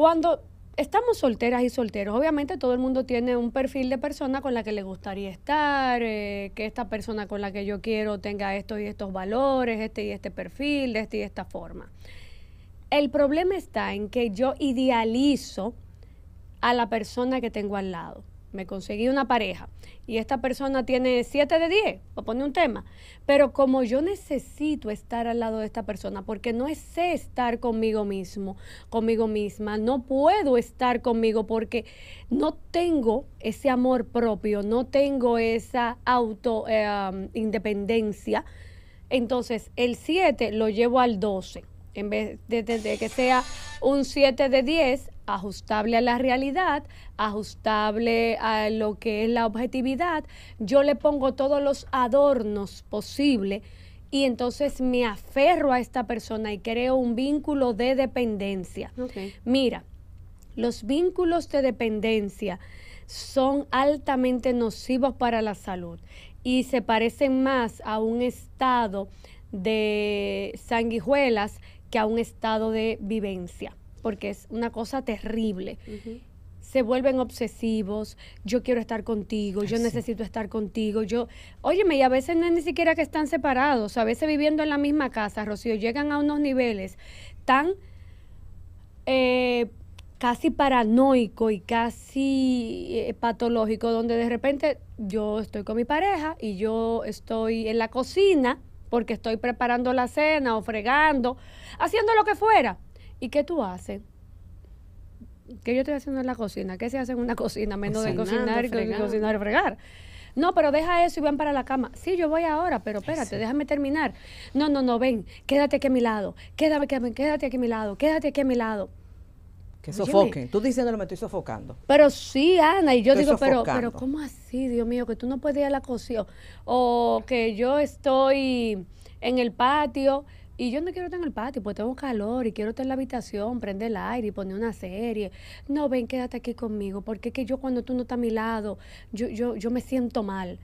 Cuando estamos solteras y solteros, obviamente todo el mundo tiene un perfil de persona con la que le gustaría estar, eh, que esta persona con la que yo quiero tenga estos y estos valores, este y este perfil, de esta y esta forma. El problema está en que yo idealizo a la persona que tengo al lado me conseguí una pareja y esta persona tiene 7 de 10, o pone un tema, pero como yo necesito estar al lado de esta persona porque no sé estar conmigo mismo, conmigo misma, no puedo estar conmigo porque no tengo ese amor propio, no tengo esa auto em, independencia, entonces el 7 lo llevo al 12. En vez de, de que sea un 7 de 10, ajustable a la realidad, ajustable a lo que es la objetividad, yo le pongo todos los adornos posibles y entonces me aferro a esta persona y creo un vínculo de dependencia. Mira, los vínculos de dependencia son altamente nocivos para la salud y se parecen más a un estado de sanguijuelas que a un estado de vivencia porque es una cosa terrible. Se vuelven obsesivos, yo quiero estar contigo, yo necesito estar contigo, yo... Óyeme, y a veces no ni siquiera que están separados, a veces viviendo en la misma casa, Rocío, llegan a unos niveles tan eh, casi paranoico y casi eh, patológico, donde de repente yo estoy con mi pareja y yo estoy en la cocina porque estoy preparando la cena o fregando, haciendo lo que fuera ¿Y qué tú haces? ¿Qué yo estoy haciendo en la cocina? ¿Qué se hace en una cocina? Menos de cocinar, y cocinar, y fregar. No, pero deja eso y van para la cama. Sí, yo voy ahora, pero espérate, déjame terminar. No, no, no, ven, quédate aquí a mi lado. Quédate, quédate aquí a mi lado, quédate aquí a mi lado. Que sofoquen. Tú diciéndolo me estoy sofocando. Pero sí, Ana, y yo digo, pero, pero ¿cómo así, Dios mío? Que tú no puedes ir a la cocina. O que yo estoy en el patio y yo no quiero estar en el patio, porque tengo calor y quiero estar en la habitación, prender el aire y poner una serie. No, ven, quédate aquí conmigo, porque es que yo cuando tú no estás a mi lado, yo, yo, yo me siento mal.